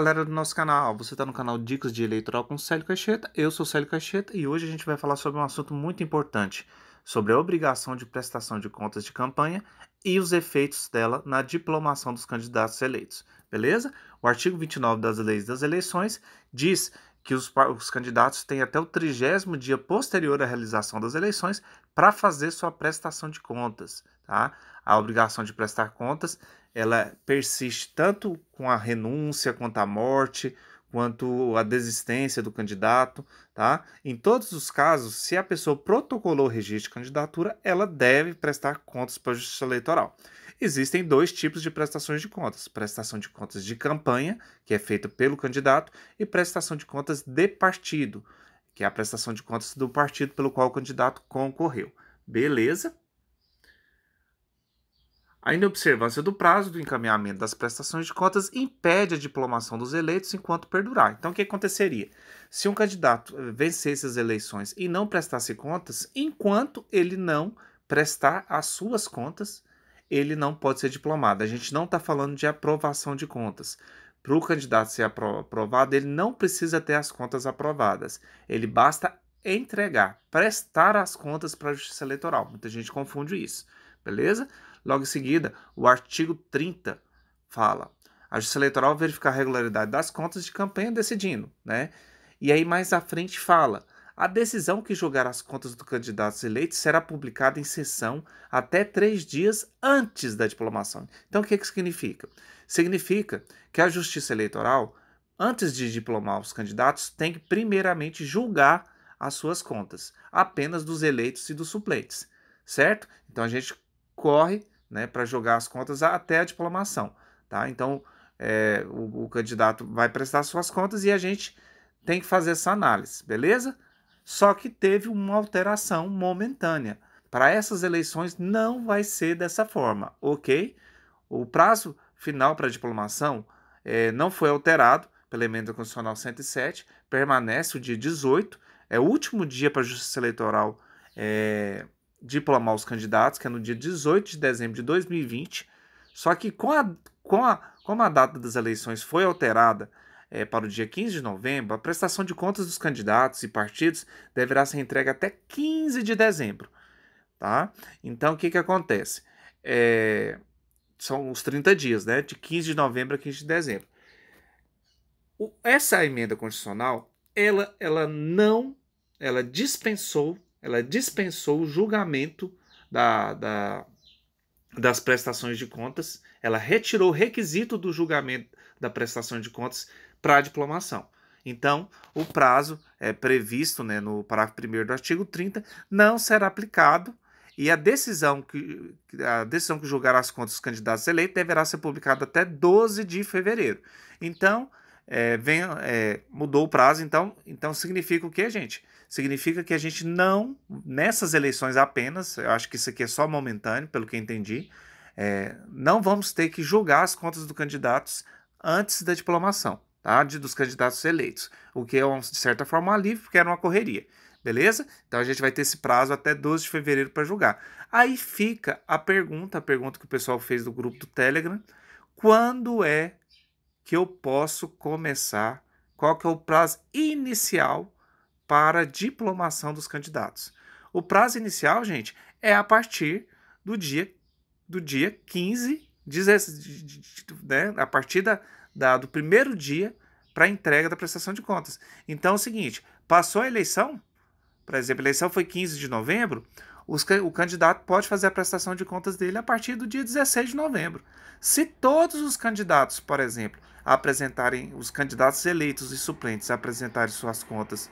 Galera do nosso canal, você está no canal Dicas de Eleitoral com Célio Caixeta, eu sou Célio Caixeta e hoje a gente vai falar sobre um assunto muito importante, sobre a obrigação de prestação de contas de campanha e os efeitos dela na diplomação dos candidatos eleitos, beleza? O artigo 29 das leis das eleições diz que os, os candidatos têm até o trigésimo dia posterior à realização das eleições para fazer sua prestação de contas, tá? a obrigação de prestar contas, ela persiste tanto com a renúncia, quanto a morte, quanto a desistência do candidato, tá? Em todos os casos, se a pessoa protocolou o registro de candidatura, ela deve prestar contas para a Justiça Eleitoral. Existem dois tipos de prestações de contas: prestação de contas de campanha, que é feita pelo candidato, e prestação de contas de partido, que é a prestação de contas do partido pelo qual o candidato concorreu. Beleza? A inobservância do prazo do encaminhamento das prestações de contas impede a diplomação dos eleitos enquanto perdurar. Então, o que aconteceria? Se um candidato eh, vencesse as eleições e não prestasse contas, enquanto ele não prestar as suas contas, ele não pode ser diplomado. A gente não está falando de aprovação de contas. Para o candidato ser aprovado, ele não precisa ter as contas aprovadas. Ele basta entregar, prestar as contas para a Justiça Eleitoral. Muita gente confunde isso beleza? Logo em seguida, o artigo 30 fala: a Justiça Eleitoral verificar a regularidade das contas de campanha decidindo, né? E aí mais à frente fala: a decisão que julgar as contas do candidato eleito será publicada em sessão até três dias antes da diplomação. Então, o que, que significa? Significa que a Justiça Eleitoral, antes de diplomar os candidatos, tem que primeiramente julgar as suas contas, apenas dos eleitos e dos suplentes, certo? Então, a gente corre né, para jogar as contas até a diplomação. Tá? Então, é, o, o, candidato vai prestar suas contas e a gente tem que fazer essa análise, beleza? Só que teve uma alteração momentânea. Para essas eleições não vai ser dessa forma, ok? O prazo final para diplomação é, não foi alterado pela emenda constitucional 107, permanece o dia 18, é o último dia para a Justiça Eleitoral é, diplomar os candidatos, que é no dia 18 de dezembro de 2020. Só que com a, com a, como a data das eleições foi alterada é, para o dia 15 de novembro, a prestação de contas dos candidatos e partidos deverá ser entregue até 15 de dezembro. Tá? Então, o que, que acontece? É, são os 30 dias, né? De 15 de novembro a 15 de dezembro. O, essa emenda constitucional, ela, ela não, ela dispensou ela dispensou o julgamento da, da, das prestações de contas, ela retirou o requisito do julgamento da prestação de contas para a diplomação. Então, o prazo é previsto né, no parágrafo 1 do artigo 30 não será aplicado e a decisão que, a decisão que julgará as contas dos candidatos eleitos deverá ser publicada até 12 de fevereiro. Então, é, vem, é, mudou o prazo, então, então significa o que, gente? Significa que a gente não, nessas eleições apenas, eu acho que isso aqui é só momentâneo, pelo que entendi, é, não vamos ter que julgar as contas dos candidatos antes da diplomação, tá? De, dos candidatos eleitos, o que é, um, de certa forma, um alívio, porque era uma correria, beleza? Então a gente vai ter esse prazo até 12 de fevereiro para julgar. Aí fica a pergunta, a pergunta que o pessoal fez do grupo do Telegram, quando é que eu posso começar, qual que é o prazo inicial para a diplomação dos candidatos. O prazo inicial, gente, é a partir do dia do dia 15, 16, né, a partir da, da, do primeiro dia para entrega da prestação de contas. Então é o seguinte, passou a eleição, por exemplo, a eleição foi 15 de novembro, os, o candidato pode fazer a prestação de contas dele a partir do dia 16 de novembro. Se todos os candidatos, por exemplo, apresentarem, os candidatos eleitos e suplentes apresentarem suas contas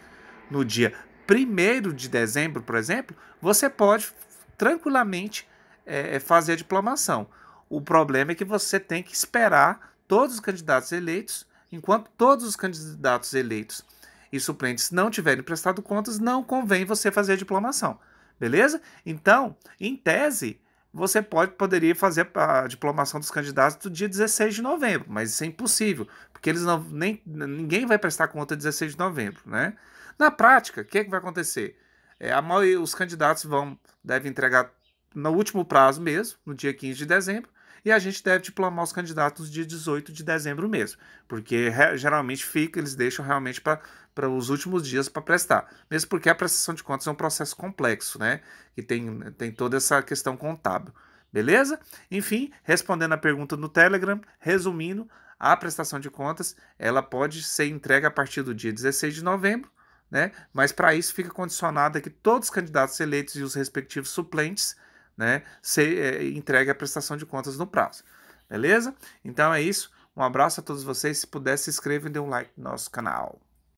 no dia 1 de dezembro, por exemplo, você pode tranquilamente é, fazer a diplomação. O problema é que você tem que esperar todos os candidatos eleitos, enquanto todos os candidatos eleitos e suplentes não tiverem prestado contas, não convém você fazer a diplomação. Beleza? Então, em tese, você pode, poderia fazer a diplomação dos candidatos do dia 16 de novembro, mas isso é impossível, porque eles não, nem, ninguém vai prestar conta 16 de novembro. Né? Na prática, o que, é que vai acontecer? É, a maioria, os candidatos vão devem entregar no último prazo mesmo, no dia 15 de dezembro, e a gente deve diplomar os candidatos dia 18 de dezembro mesmo, porque geralmente fica, eles deixam realmente para os últimos dias para prestar. Mesmo porque a prestação de contas é um processo complexo, né? E tem, tem toda essa questão contábil. Beleza? Enfim, respondendo a pergunta no Telegram, resumindo, a prestação de contas ela pode ser entregue a partir do dia 16 de novembro, né? mas para isso fica condicionada que todos os candidatos eleitos e os respectivos suplentes né, ser é, entregue a prestação de contas no prazo. Beleza? Então é isso. Um abraço a todos vocês. Se puder, se inscreva e dê um like no nosso canal.